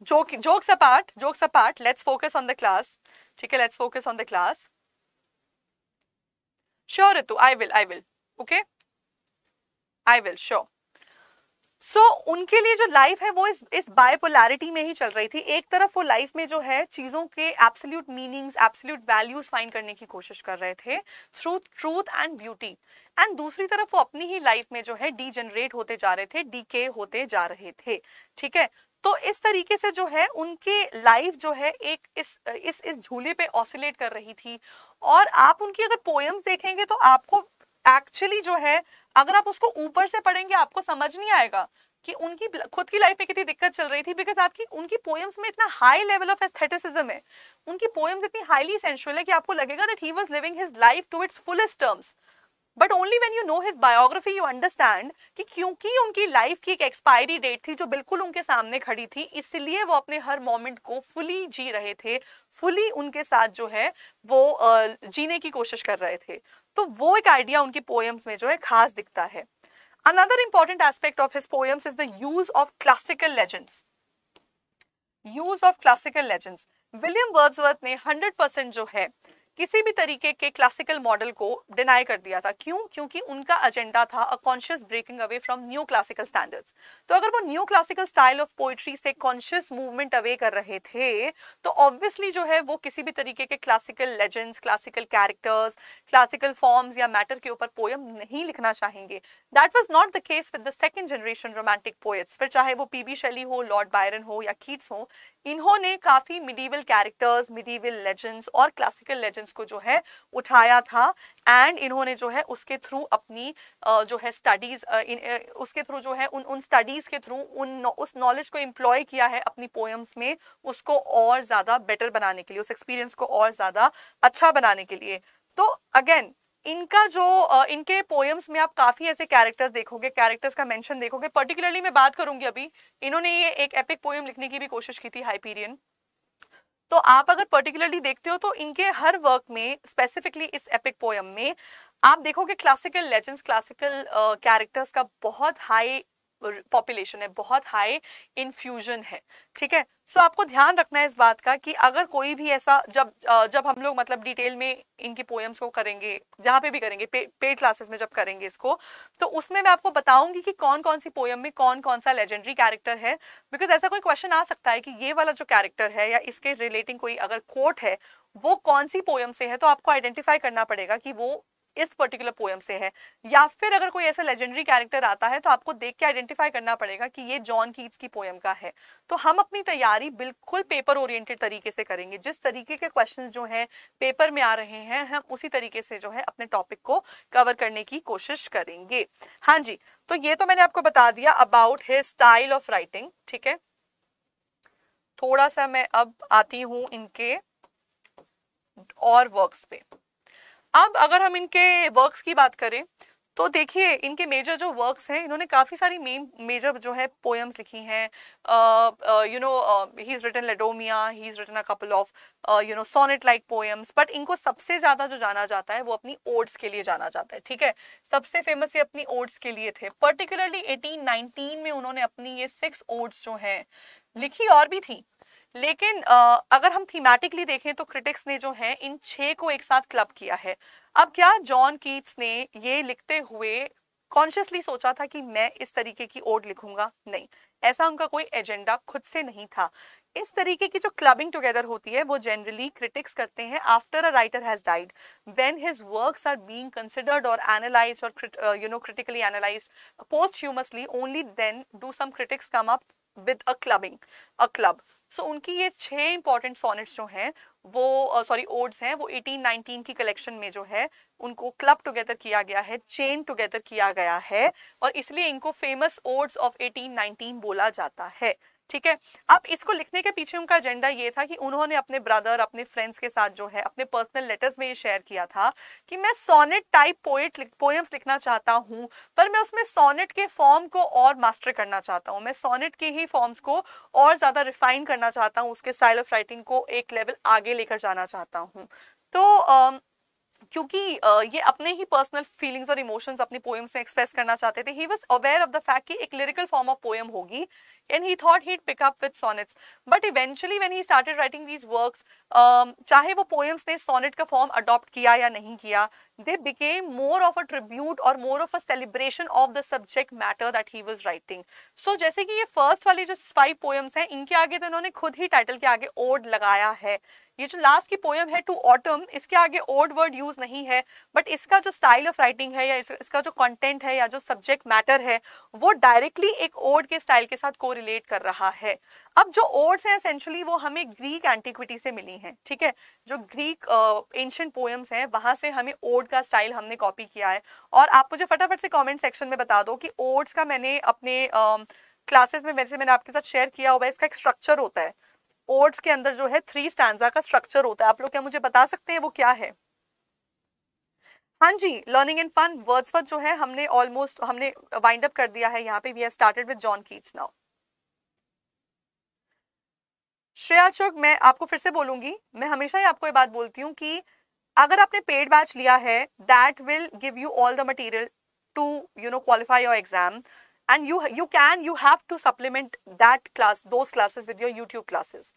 jokes apart, jokes apart, let's focus on the class. Okay, let's focus on the class. Sure, Ritu, I will, I will. Okay? I will, sure. So so, उनके लिए जो life है वो इस इस bipolarity में ही चल रही थी एक तरफ वो लाइफ में जो है चीज़ों के absolute meanings absolute values find करने की कोशिश कर रहे थे through truth and beauty and दूसरी तरफ वो अपनी ही लाइफ में जो है जनरेट होते जा रहे थे डी होते जा रहे थे ठीक है तो इस तरीके से जो है उनकी लाइफ जो है एक इस इस इस झूले पे ऑसिलेट कर रही थी और आप उनकी अगर पोएम्स देखेंगे तो आपको एक्चुअली जो है अगर आप उसको ऊपर से पढ़ेंगे आपको समझ नहीं आएगा कि उनकी खुद की लाइफ में कितनी दिक्कत चल रही थी बिकॉज आपकी उनकी पोएम्स में इतना हाई लेवल ऑफ एस्थेटिसिज्म है उनकी पोएम्स इतनी हाईली सेंशुअल है कि आपको लगेगा that he was living his life to its fullest terms but only when you know his biography you understand कि क्योंकि उनकी लाइफ की एक एक्सपायरी डेट थी जो बिल्कुल उनके सामने खड़ी थी इसलिए वो अपने हर मोमेंट को फुली जी रहे थे फुली उनके साथ जो है वो जीने की कोशिश कर रहे थे तो वो एक आइडिया उनकी पोएम्स में जो है खास दिखता है another important aspect of his poems is the use of classical legends use of classical legends William Wordsworth ने हंड्रेड परसेंट जो है किसी भी तरीके के क्लासिकल मॉडल को डिनाई कर दिया था क्यों क्योंकि उनका एजेंडा था a conscious breaking away from new classical standards तो अगर वो new classical style of poetry से कॉन्शियस मूवमेंट अवे कर रहे थे तो ऑब्वियसली जो है वो किसी भी तरीके के classical legends classical characters classical forms या मैटर के ऊपर पोयम नहीं लिखना चाहेंगे that was not the case with the second generation romantic poets फिर चाहे वो पी शैली हो लॉर्ड बायरन हो या कीट्स हो इन्होंने काफ़ी मिडीवल कैरेक्टर्स मिडीवल लेजेंड्स और क्लासिकल लेजेंड्स क्वेश्चन को जो है उठाया था एंड इन्होंने जो है उसके थ्रू अपनी जो है स्टडीज उसके थ्रू जो है उन उन स्टडीज के थ्रू उन उस नॉलेज को एम्प्लॉय किया है अपनी पोएम्स में उसको और ज़्यादा बेटर बनाने के लिए उस एक्सपीरियंस को और ज़्यादा अच्छा बनाने के लिए तो अगेन इनका जो इनके पोएम्स में आप काफ़ी ऐसे कैरेक्टर्स देखोगे कैरेक्टर्स का मेंशन देखोगे पर्टिकुलरली मैं बात करूंगी अभी इन्होंने ये एक एपिक पोएम लिखने की भी कोशिश की थी हाइपीरियन तो आप अगर पर्टिकुलरली देखते हो तो इनके हर वर्क में स्पेसिफिकली इस एपिक पोयम में आप देखोगे क्लासिकल लेजेंड्स क्लासिकल कैरेक्टर्स का बहुत हाई पॉपुलेशन है बहुत हाई इन्फ्यूजन है ठीक है सो so, आपको ध्यान रखना है इस बात का कि अगर कोई भी ऐसा जब जब हम लोग मतलब डिटेल में इनकी पोएम्स को करेंगे जहाँ पे भी करेंगे पे, पेड क्लासेस में जब करेंगे इसको तो उसमें मैं आपको बताऊंगी कि कौन कौन सी पोएम में कौन कौन सा लेजेंडरी कैरेक्टर है बिकॉज ऐसा कोई क्वेश्चन आ सकता है कि ये वाला जो कैरेक्टर है या इसके रिलेटिंग कोई अगर कोट है वो कौन सी पोएम से है तो आपको आइडेंटिफाई करना पड़ेगा कि वो इस पर्टिकुलर पोएम से है या फिर अगर कोई ऐसा लेजेंडरी कैरेक्टर आता है तो आपको देख के आइडेंटिफाई करना पड़ेगा कि ये जॉन कीट्स की पोएम का है तो हम अपनी तैयारी बिल्कुल पेपर ओरिएंटेड तरीके से करेंगे जिस तरीके के क्वेश्चन जो हैं पेपर में आ रहे हैं हम उसी तरीके से जो है अपने टॉपिक को कवर करने की कोशिश करेंगे हाँ जी तो ये तो मैंने आपको बता दिया about his style of writing ठीक है थोड़ा सा मैं अब आती हूँ इनके और वर्क्स पे अब अगर हम इनके वर्क्स की बात करें तो देखिए इनके मेजर जो वर्क्स हैं इन्होंने काफ़ी सारी मेन मेजर जो है पोएम्स लिखी हैं you know he is written Laodamia he is written a couple of you know sonnet like poems but इनको सबसे ज़्यादा जो जाना जाता है वो अपनी ओड्स के लिए जाना जाता है ठीक है सबसे फेमस ये अपनी ओड्स के लिए थे पर्टिकुलरली एटीन में उन्होंने अपनी ये सिक्स ओड्स जो हैं लिखी और भी थी लेकिन आ, अगर हम थीमेटिकली देखें तो क्रिटिक्स ने जो है इन छह को एक साथ क्लब किया है अब क्या जॉन कीट्स ने ये लिखते हुए कॉन्शियसली सोचा था कि मैं इस तरीके की ओड लिखूंगा नहीं ऐसा उनका कोई एजेंडा खुद से नहीं था इस तरीके की जो क्लबिंग टुगेदर होती है वो जनरली क्रिटिक्स करते हैं after a writer has died when his works are being considered और एनालाइज और you know critically analyse posthumously only then do some critics come up with a clubbing a club so so, उनकी ये छह important sonnets जो हैं वो sorry odds हैं वो 1819 की कलेक्शन में जो है उनको क्लब टुगेदर किया गया है चेन टुगेदर किया गया है और इसलिए इनको फेमस ओड्स ऑफ 1819 बोला जाता है ठीक है अब इसको लिखने के पीछे उनका एजेंडा ये था कि उन्होंने अपने ब्रदर अपने फ्रेंड्स के साथ जो है अपने पर्सनल लेटर्स में ये शेयर किया था कि मैं सोनेट टाइप पोएट पोएम्स लिखना चाहता हूँ पर मैं उसमें सोनेट के फॉर्म को और मास्टर करना चाहता हूँ मैं सोनेट के ही फॉर्म्स को और ज़्यादा रिफाइन करना चाहता हूँ उसके स्टाइल ऑफ राइटिंग को एक लेवल आगे आगे लेकर जाना चाहता हूँ तो uh, क्योंकि ये अपने ही पर्सनल फीलिंग्स और इमोशंस अपनी पोएम्स में एक्सप्रेस करना चाहते थे he was aware of the fact कि एक लिरिकल फॉर्म ऑफ पोएम होगी and he thought he'd pick up with sonnets but eventually when he started writing these works चाहे वो पोएम्स ने सोनेट का फॉर्म अडॉप्ट किया या नहीं किया they became more of a tribute or more of a celebration of the subject matter that he was writing. So jaise ki ye first वाली jo five poems hain inke aage to unhone khud hi title ke aage ode lagaya hai ye jo last ki poem hai to autumn iske aage ode word use nahi hai but iska jo style of writing hai ya iska jo content hai ya jo subject matter hai wo directly ek ode ke style ke sath correlate kar raha hai ab jo odes hain essentially wo hame Greek antiquity se mili hain theek hai jo Greek uh, ancient poems hain wahan se hame ode का style हमने copy किया है और आप मुझे फटाफट से comment section में बता दो कि ओट्स का मैंने अपने क्लासेस में वैसे मैंने आपके साथ शेयर किया हुआ है इसका एक स्ट्रक्चर होता है ओट्स के अंदर जो है थ्री स्टैंडा का स्ट्रक्चर होता है आप लोग क्या मुझे बता सकते हैं वो क्या है हाँ जी learning and fun words word जो है हमने ऑलमोस्ट हमने वाइंड अप कर दिया है यहाँ पे we have started with John Keats now Shreya चौक मैं आपको फिर से बोलूंगी मैं हमेशा ही आपको ये बात बोलती हूँ कि अगर आपने पेड बैच लिया है that will give you all the material to you know qualify your exam and you you can you have to supplement that class those classes with your YouTube classes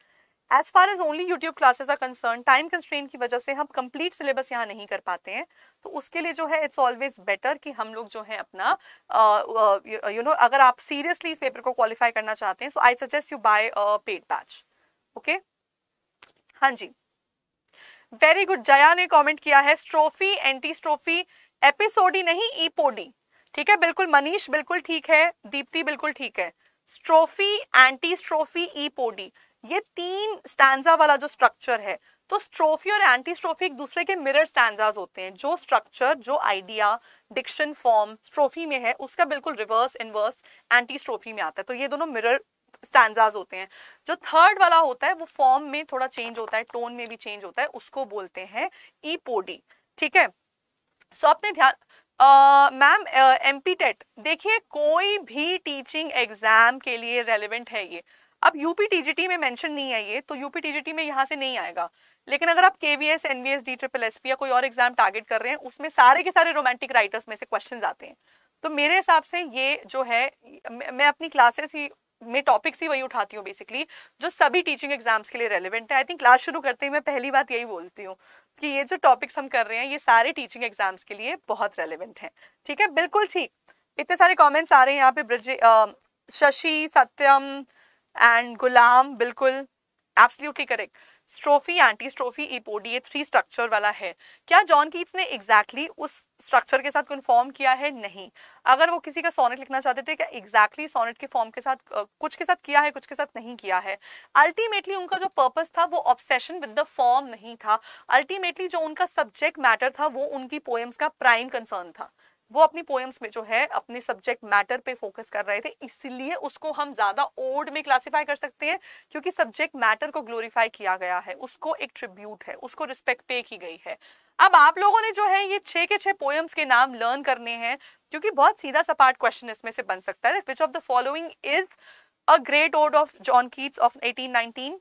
as far as only YouTube classes are concern time constraint की वजह से हम complete syllabus यहाँ नहीं कर पाते हैं तो उसके लिए जो है इट्स ऑलवेज बेटर कि हम लोग जो है अपना you uh, know you know, अगर आप सीरियसली इस पेपर को क्वालिफाई करना चाहते हैं so I suggest you buy paid batch okay हाँ जी वेरी गुड जया ने कमेंट किया है स्ट्रोफी एंटी स्ट्रोफी एपिसोडी नहीं ईपोडी ठीक है बिल्कुल मनीष बिल्कुल ठीक है दीप्ति बिल्कुल ठीक है स्ट्रोफी एंटी स्ट्रोफी ईपोडी ये तीन स्टैंडा वाला जो स्ट्रक्चर है तो स्ट्रोफी और एंटी स्ट्रोफी एक दूसरे के मिरर स्टैंडाज होते हैं जो स्ट्रक्चर जो आइडिया डिक्शन फॉर्म स्ट्रोफी में है उसका बिल्कुल रिवर्स इनवर्स एंटी स्ट्रोफी में आता है तो ये दोनों मिरर स्टैंडर्स होते हैं जो थर्ड वाला होता है वो फॉर्म में थोड़ा चेंज होता है टोन में भी चेंज होता है उसको बोलते हैं ईपोडी ठीक है सो so, आपने ध्यान मैम एम पी टेट देखिए कोई भी टीचिंग एग्जाम के लिए रेलिवेंट है ये अब यूपी टीजीटी में मेंशन नहीं है ये तो यूपी टीजीटी में यहाँ से नहीं आएगा लेकिन अगर आप KVS NVS D triple S या कोई और एग्जाम टारगेट कर रहे हैं उसमें सारे के सारे रोमांटिक राइटर्स में से क्वेश्चन आते हैं तो मेरे हिसाब से ये जो है मैं अपनी क्लासेस ही मैं टॉपिक्स ही वही उठाती हूँ बेसिकली जो सभी टीचिंग एग्जाम्स के लिए रेलिवेंट है आई थिंक क्लास शुरू करते ही मैं पहली बात यही बोलती हूँ कि ये जो टॉपिक्स हम कर रहे हैं ये सारे टीचिंग एग्जाम्स के लिए बहुत रेलिवेंट हैं ठीक है बिल्कुल ठीक इतने सारे कॉमेंट्स आ रहे हैं यहाँ पे ब्रज शशि सत्यम एंड गुलाम बिल्कुल absolutely correct strophe antistrophe epode three structure वाला है क्या जॉन कीट्स ने एग्जैक्टली exactly उस स्ट्रक्चर के साथ कन्फॉर्म किया है नहीं अगर वो किसी का सोनेट लिखना चाहते थे क्या एग्जैक्टली सोनेट के फॉर्म के साथ कुछ के साथ किया है कुछ के साथ नहीं किया है अल्टीमेटली उनका जो पर्पज था वो ऑब्सेशन विद द फॉर्म नहीं था अल्टीमेटली जो उनका सब्जेक्ट मैटर था वो उनकी पोएम्स का प्राइम कंसर्न था वो अपनी पोएम्स में जो है अपने सब्जेक्ट मैटर पे फोकस कर रहे थे इसलिए उसको हम ज्यादा ओड में क्लासीफाई कर सकते हैं क्योंकि सब्जेक्ट मैटर को ग्लोरीफाई किया गया है उसको एक ट्रिब्यूट है उसको रिस्पेक्ट पे की गई है अब आप लोगों ने जो है ये छे के छे पोएम्स के नाम लर्न करने हैं क्योंकि बहुत सीधा सपाट क्वेश्चन इसमें से बन सकता है which of the following is a great ode of John Keats of 1819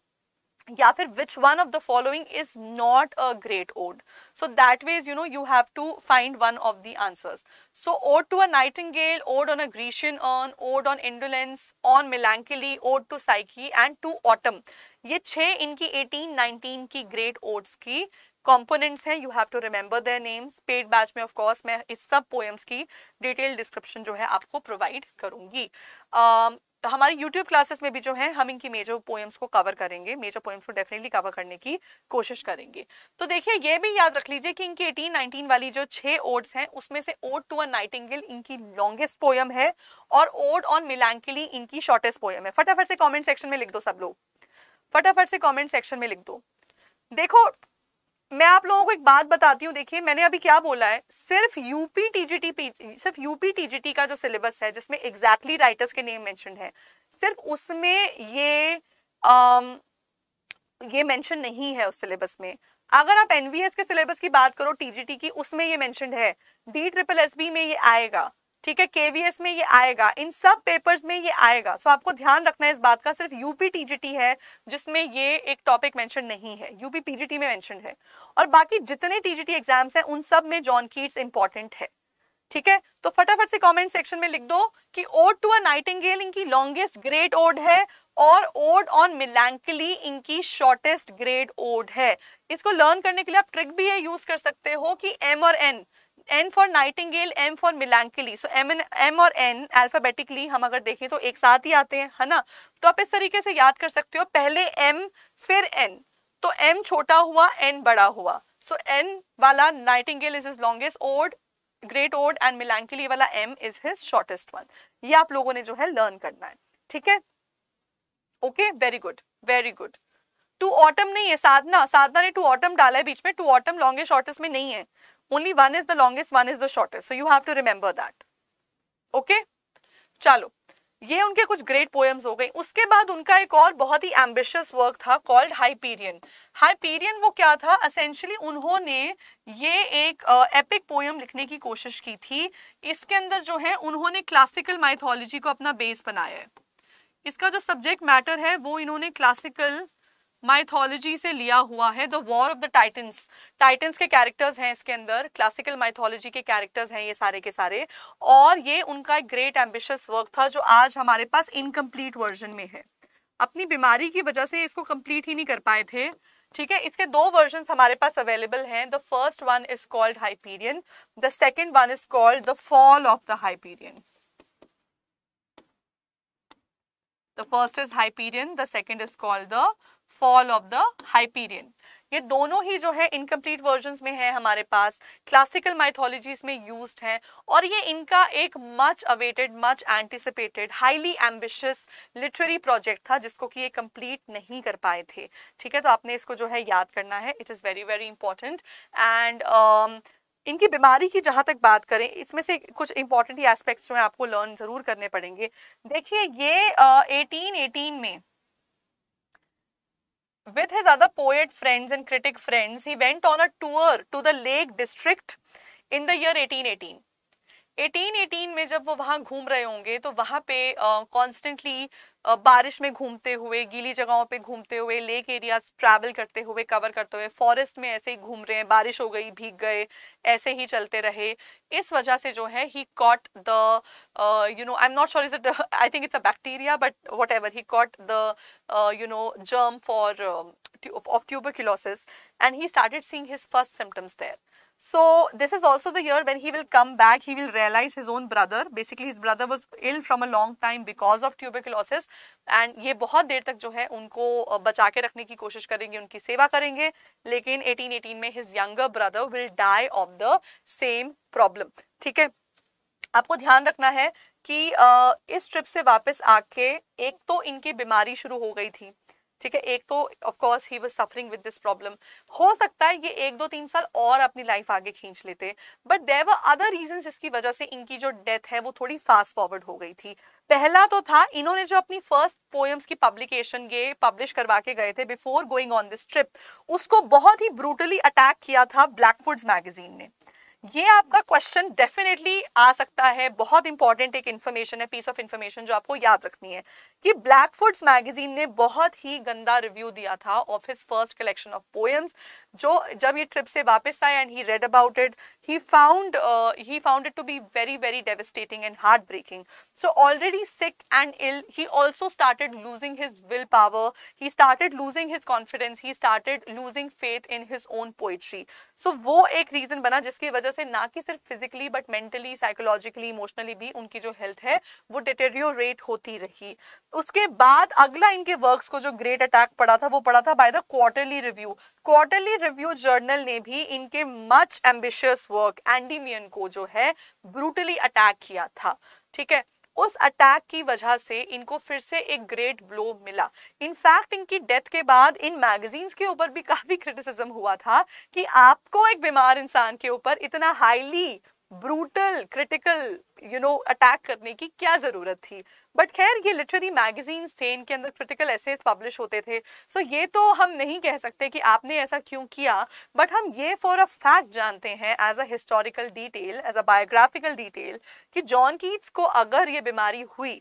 या फिर which one of the following is not a great ode so that ways you know you have to find one of the answers so ode to a nightingale ode on a Grecian urn ode on indolence on melancholy ode to Psyche and to autumn ये छः इनकी eighteen nineteen की great odds की components हैं you have to remember their names paid batch में of course मैं इस सब पोएम्स की डिटेल डिस्क्रिप्शन जो है आपको प्रोवाइड करूंगी um, तो हमारी यूट्यूब क्लासेस में भी जो है हम इनकी मेजर पोएम्स को कवर करेंगे मेजर पोएम्स को डेफिनेटली कवर करने की कोशिश करेंगे तो देखिए ये भी याद रख लीजिए कि इनकी एटीन नाइनटीन वाली जो छह ओड्स हैं उसमें से ओड टू अ नाइटिंगल इनकी लॉन्गेस्ट पोयम है और ओड ऑन मिलांकिली इनकी शॉर्टेस्ट पोयम है फटाफट से कॉमेंट सेक्शन में लिख दो सब लोग फटाफट से कॉमेंट सेक्शन में लिख दो देखो लोगों को एक बात बताती हूँ देखिए मैंने अभी क्या बोला है सिर्फ यूपी टीजीटी सिर्फ यूपी टीजीटी का जो सिलेबस है जिसमें एग्जैक्टली exactly राइटर्स के नेम मेंशन है सिर्फ उसमें ये आम, ये मेंशन नहीं है उस सिलेबस में अगर आप एनवीएस के सिलेबस की बात करो टीजीटी की उसमें ये मेंशन है डी ट्रिपल एस बी में ये आएगा ठीक है केवीएस में ये आएगा इन सब पेपर्स में ये आएगा सो so, आपको ध्यान रखना है इस बात का सिर्फ यूपी टीजीटी है जिसमें ये एक टॉपिक मेंशन नहीं है यूपी पीजीटी में मेंशन है और बाकी जितने टीजीटी एग्जाम्स हैं उन सब में जॉन कीट्स इंपॉर्टेंट है ठीक है तो फटाफट से कमेंट सेक्शन में लिख दो कि ओड टू अ नाइटिंगेल इनकी लॉन्गेस्ट ग्रेट ओड है और ओड ऑन मिलैंकली इनकी शॉर्टेस्ट ग्रेड ओड है इसको लर्न करने के लिए आप ट्रिक भी ये यूज कर सकते हो कि एम और N N for nightingale M for melancholy so M N M और एन अल्फ़ाबेटिकली हम अगर देखें तो एक साथ ही आते हैं है ना तो आप इस तरीके से याद कर सकते हो पहले एम फिर एन तो एम छोटा हुआ एन बड़ा हुआ सो so, एन वाला nightingale is is longest ode great ode and melancholy वाला M is his shortest one ये आप लोगों ने जो है लर्न करना है ठीक है okay very good very good to autumn नहीं है साधना साधना ने टू ऑटम डाला है बीच में टू ऑटम लॉन्गेस्ट शॉर्टेस्ट में नहीं है only one is the longest one is the shortest so you have to remember that okay chalo ये उनके कुछ ग्रेट पोएम्स हो गई उसके बाद उनका एक और बहुत ही एम्बिशियस वर्क था कॉल्ड हाइपीरियन हाइपीरियन वो क्या था असेंशली उन्होंने ये एक एपिक uh, पोएम लिखने की कोशिश की थी इसके अंदर जो है उन्होंने क्लासिकल माइथोलॉजी को अपना बेस बनाया है इसका जो सब्जेक्ट मैटर है वो इन्होंने क्लासिकल माइथोलॉजी से लिया हुआ है the war of the Titans Titans के कैरेक्टर्स हैं इसके अंदर क्लासिकल माइथोलॉजी के कैरेक्टर्स हैं ये सारे के सारे और ये उनका एक ग्रेट एम्बिशियस वर्क था जो आज हमारे पास इनकम्प्लीट वर्जन में है अपनी बीमारी की वजह से इसको कंप्लीट ही नहीं कर पाए थे ठीक है इसके दो वर्जन हमारे पास अवेलेबल हैं the first one is called Hyperion the second one is called the fall of the Hyperion the first is hyperion the second is called the fall of the Hyperion ये दोनों ही जो है incomplete version में है हमारे पास classical mythologies में use हैं और ये इनका एक much awaited much anticipated highly ambitious literary project था जिसको कि ये कंप्लीट नहीं कर पाए थे ठीक है तो आपने इसको जो है याद करना है it is very very important and इनकी बीमारी की जहाँ तक बात करें इसमें से कुछ इंपॉर्टेंट ही एस्पेक्ट्स जो है आपको लर्न ज़रूर करने पड़ेंगे देखिए ये एटीन uh, में With his other poet friends and critic friends, he went on a tour to the Lake District in the year 1818. 1818 में जब वो वहाँ घूम रहे होंगे तो वहाँ पे कॉन्स्टेंटली uh, बारिश में घूमते हुए गीली जगहों पे घूमते हुए लेक एरियाज ट्रैवल करते हुए कवर करते हुए फॉरेस्ट में ऐसे ही घूम रहे हैं बारिश हो गई भीग गए ऐसे ही चलते रहे इस वजह से जो है he caught the you know I am not sure is it I think it's a bacteria but whatever he caught the you know germ for of tuberculosis and he started seeing his first symptoms there So this is also the year when he will come back, he will realize his own brother. Basically his brother was ill from a long time because of tuberculosis and ye bahut der tak jo hai unko bacha ke rakhne ki koshish karenge unki seva karenge lekin 1818 mein his younger brother will die of the same problem. theek hai आपको ध्यान रखना है कि इस trip से वापस आके एक तो इनकी बीमारी शुरू हो गई थी ठीक है एक तो of course he was suffering with this problem हो सकता है ये एक दो तीन साल और अपनी लाइफ आगे खींच लेते but there were other reason जिसकी वजह से इनकी जो डेथ है वो थोड़ी फास्ट फॉरवर्ड हो गई थी पहला तो था इन्होंने जो अपनी फर्स्ट पोएम्स की पब्लिकेशन ये पब्लिश करवा के गए थे before going on this trip उसको बहुत ही ब्रूटली अटैक किया था ब्लैकवुड्स मैगजीन ने ये आपका क्वेश्चन डेफिनेटली आ सकता है बहुत इंपॉर्टेंट एक इन्फॉर्मेशन है पीस ऑफ इन्फॉर्मेशन जो आपको याद रखनी है कि ब्लैक फूड्स मैगजीन ने बहुत ही गंदा रिव्यू दिया था of his first collection of poems जो जब ये ट्रिप से वापस आए and he read about it he found he found it to be very very devastating and heart breaking so already sick and ill he also started losing his will power he started losing his confidence he started losing faith in his own poetry so वो एक reason बना जिसकी वजह से ना कि सिर्फ physically but mentally psychologically emotionally भी उनकी जो हेल्थ है वो डिटेरियोरेट होती रही उसके बाद अगला इनके वर्क्स को जो ग्रेट अटैक पड़ा था वो पड़ा था by the quarterly review quarterly review journal ने भी इनके मच एम्बिशियस वर्क एंडीमियन को जो है ब्रूटली अटैक किया था ठीक है उस अटैक की वजह से इनको फिर से एक ग्रेट ब्लो मिला इनफैक्ट इनकी डेथ के बाद इन मैगजीन्स के ऊपर भी काफ़ी क्रिटिसिज्म हुआ था कि आपको एक बीमार इंसान के ऊपर इतना highly brutal critical you know attack करने की क्या ज़रूरत थी बट खैर ये लिटरेरी मैगजीन्स थे इनके अंदर क्रिटिकल एसेज पब्लिश होते थे सो so ये तो हम नहीं कह सकते कि आपने ऐसा क्यों किया बट हम ये फॉर अ फैक्ट जानते हैं as a historical detail as a biographical detail कि जॉन कीट्स को अगर ये बीमारी हुई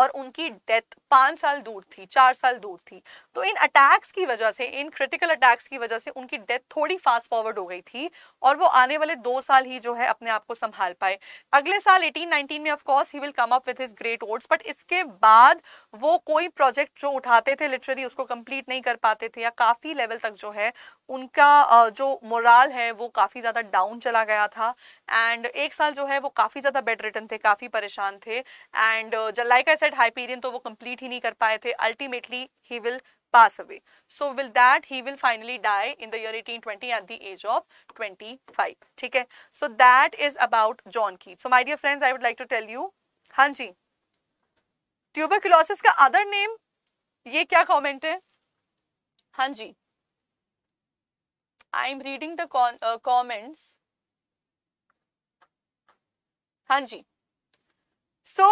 और उनकी डेथ पांच साल दूर थी चार साल दूर थी तो इन अटैक्स की वजह से इन क्रिटिकल अटैक्स की वजह से उनकी डेथ थोड़ी फास्ट फॉरवर्ड हो गई थी और वो आने वाले दो साल ही जो है अपने आप को संभाल पाए अगले साल एटीन 1919 में of course he will come up with his great odes but इसके बाद वो कोई प्रोजेक्ट जो उठाते थे लिटरेरी उसको कंप्लीट नहीं कर पाते थे या काफ़ी लेवल तक जो है उनका जो मोराल है वो काफ़ी ज़्यादा डाउन चला गया था एंड एक साल जो है वो काफ़ी ज़्यादा बेड रिटर्न थे काफ़ी परेशान थे एंड लाइक आई सेड कोविड हाइपेरियन तो वो कंप्लीट ही नहीं कर पाए थे ultimately he will pass away so will that he will finally die in the year eighteen at the age of twenty ठीक है so that is about John की so my dear friends I would like to tell you हाँ जी tuber का other name ये क्या comment है हाँ जी I am reading the comments हाँ जी सो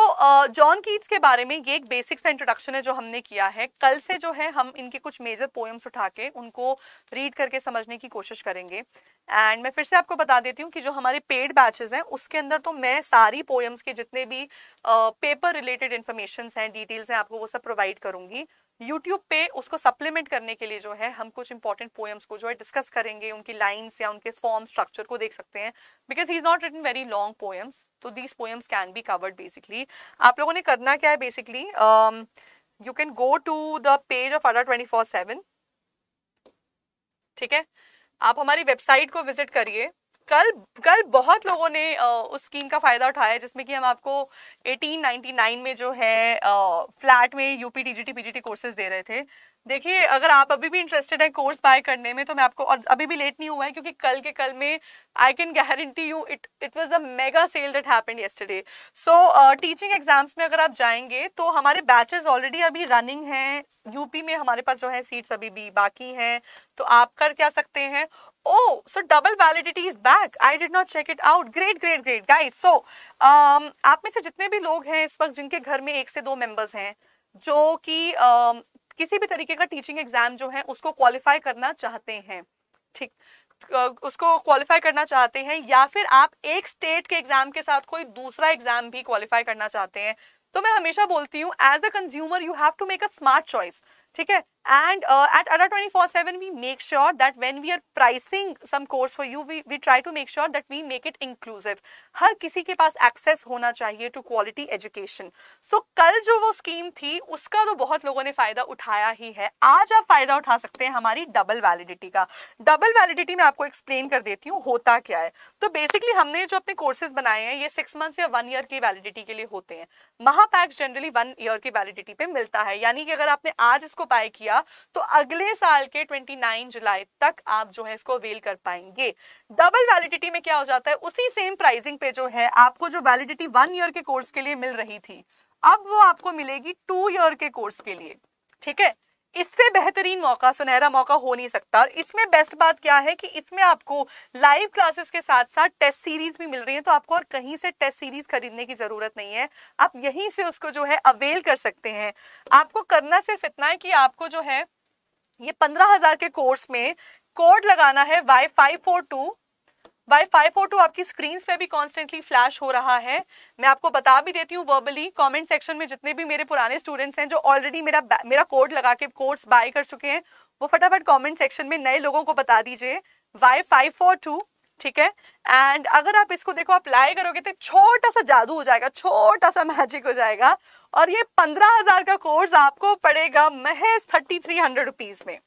जॉन कीट्स के बारे में ये एक बेसिक सा इंट्रोडक्शन है जो हमने किया है कल से जो है हम इनके कुछ मेजर पोएम्स उठा के उनको रीड करके समझने की कोशिश करेंगे एंड मैं फिर से आपको बता देती हूँ कि जो हमारे पेड बैचेज हैं उसके अंदर तो मैं सारी पोएम्स के जितने भी पेपर रिलेटेड इन्फॉर्मेशन हैं डिटेल्स हैं आपको वो सब प्रोवाइड करूँगी यूट्यूब पे उसको सप्लीमेंट करने के लिए जो है हम कुछ इंपॉर्टेंट पोएम्स को जो है डिस्कस करेंगे उनकी लाइन्स या उनके फॉर्म स्ट्रक्चर को देख सकते हैं because he is not written very long poems तो these poems can be covered basically आप लोगों ने करना क्या है basically you can go to the page of Adda twenty four seven ठीक है आप हमारी वेबसाइट को विजिट करिए कल कल बहुत लोगों ने उस स्कीम का फ़ायदा उठाया जिसमें कि हम आपको 1899 में जो है फ्लैट में यूपी टीजीटी पीजीटी कोर्सेज दे रहे थे देखिए अगर आप अभी भी इंटरेस्टेड हैं कोर्स बाय करने में तो मैं आपको और अभी भी लेट नहीं हुआ है क्योंकि कल के कल में I can guarantee you it it was a mega sale that happened yesterday so teaching exams में अगर आप जाएंगे तो हमारे बैचेस ऑलरेडी अभी रनिंग हैं यूपी में हमारे पास जो है सीट्स अभी भी बाकी हैं तो आप कर क्या सकते हैं oh so double validity is back i did not check it out great great great guys so um, आप में से जितने भी लोग हैं इस वक्त जिनके घर में एक से दो मेंबर्स हैं जो कि um, किसी भी तरीके का टीचिंग एग्जाम जो है उसको क्वालिफाई करना चाहते हैं ठीक उसको क्वालिफाई करना चाहते हैं या फिर आप एक स्टेट के एग्जाम के साथ कोई दूसरा एग्जाम भी क्वालिफाई करना चाहते हैं तो मैं हमेशा बोलती हूँ as a consumer you have to make a smart choice ठीक है and at Adda twenty four seven we make sure that when we are pricing some course for you we we try to make sure that we make it inclusive हर किसी के पास access होना चाहिए to quality education so कल जो वो scheme थी उसका तो बहुत लोगों ने फायदा उठाया ही है आज आप फायदा उठा सकते हैं हमारी डबल वैलिडिटी का डबल वैलिडिटी मैं आपको एक्सप्लेन कर देती हूँ होता क्या है तो बेसिकली हमने जो अपने कोर्सेज बनाए हैं ये सिक्स मंथ या वन ईयर की वैलिडिटी के लिए होते हैं महापैक्स जनरली वन ईयर की वैलिडिटी पे मिलता है यानी कि अगर आपने आज इसको बाय किया तो अगले साल के 29 जुलाई तक आप जो है इसको अवेल कर पाएंगे डबल वैलिडिटी में क्या हो जाता है उसी सेम प्राइसिंग पे जो है आपको जो वैलिडिटी वन ईयर के कोर्स के लिए मिल रही थी अब वो आपको मिलेगी टू ईयर के कोर्स के लिए ठीक है इससे बेहतरीन मौका सुनहरा मौका हो नहीं सकता और इसमें बेस्ट बात क्या है कि इसमें आपको लाइव क्लासेस के साथ साथ टेस्ट सीरीज भी मिल रही है तो आपको और कहीं से टेस्ट सीरीज खरीदने की ज़रूरत नहीं है आप यहीं से उसको जो है अवेल कर सकते हैं आपको करना सिर्फ इतना है कि आपको जो है ये पंद्रह हज़ार के कोर्स में कोड लगाना है Y five four two by 542 आपकी स्क्रीन पे भी कॉन्स्टेंटली फ्लैश हो रहा है मैं आपको बता भी देती हूँ वर्बली कमेंट सेक्शन में जितने भी मेरे पुराने स्टूडेंट्स हैं जो ऑलरेडी मेरा मेरा कोड लगा के कोर्स बाय कर चुके हैं वो फटाफट कॉमेंट सेक्शन में नए लोगों को बता दीजिए वाई फाइव फोर टू ठीक है एंड अगर आप इसको देखो अप्लाई करोगे तो छोटा सा जादू हो जाएगा छोटा सा मैजिक हो जाएगा और ये पंद्रह हजार का कोर्स आपको पड़ेगा महज थर्टी थ्री हंड्रेड रुपीज में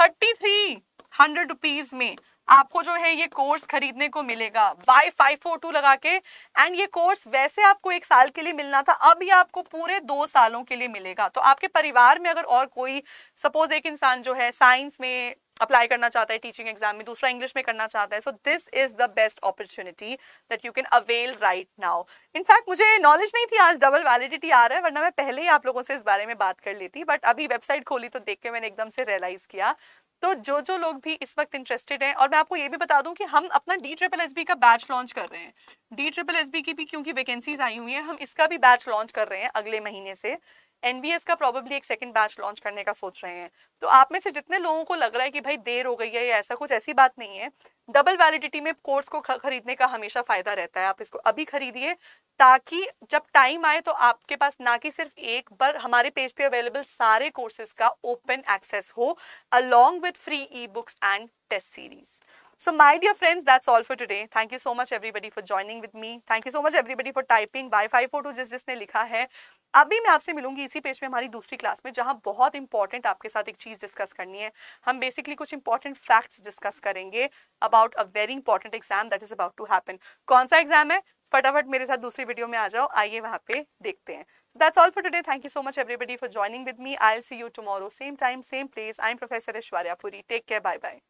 थर्टी थ्री हंड्रेड रुपीज में आपको जो है ये कोर्स खरीदने को मिलेगा वाई फाइव फोर टू लगा के एंड ये कोर्स वैसे आपको एक साल के लिए मिलना था अब ये आपको पूरे दो सालों के लिए मिलेगा तो आपके परिवार में अगर और कोई सपोज एक इंसान जो है साइंस में अप्लाई करना चाहता है टीचिंग एग्जाम में दूसरा इंग्लिश में करना चाहता है so this is the best opportunity that you can avail right now in fact मुझे नॉलेज नहीं थी आज डबल वैलिडिटी आ रहा है वरना मैं पहले ही आप लोगों से इस बारे में बात कर लेती बट अभी वेबसाइट खोली तो देख के मैंने एकदम से रियलाइज किया तो जो जो लोग भी इस वक्त इंटरेस्टेड हैं और मैं आपको ये भी बता दूं कि हम अपना डी ट्रिपल एस का बैच लॉन्च कर रहे हैं डी ट्रिपल एस की भी क्योंकि वैकेंसीज आई हुई हैं हम इसका भी बैच लॉन्च कर रहे हैं अगले महीने से एनबीएस का प्रॉबेबली एक सेकंड बैच लॉन्च करने का सोच रहे हैं तो आप में से जितने लोगों को लग रहा है कि भाई देर हो गई है या ऐसा कुछ ऐसी बात नहीं है डबल वैलिडिटी में कोर्स को खरीदने का हमेशा फायदा रहता है आप इसको अभी खरीदिए ताकि जब टाइम आए तो आपके पास ना कि सिर्फ एक बार हमारे पेज पे अवेलेबल सारे कोर्सेज का ओपन एक्सेस हो along with free e books and test series So my dear friends, that's all for today. Thank you so much everybody for joining with me. Thank you so much everybody for typing by five four two जिस जिसने लिखा है अभी मैं आपसे मिलूंगी इसी page पे हमारी दूसरी क्लास में जहां बहुत इंपॉर्टेंट आपके साथ एक चीज़ डिस्कस करनी है हम बेसिकली कुछ इंपॉर्टेंट फैक्ट्स डिस्कस करेंगे about a very important exam that is about to happen कौन सा एग्जाम है फटाफट मेरे साथ दूसरी वीडियो में आ जाओ आइए वहाँ पे देखते हैं that's all for today thank you so much everybody for joining with me I'll see you tomorrow same time same place I am professor Aishwarya Puri take care bye bye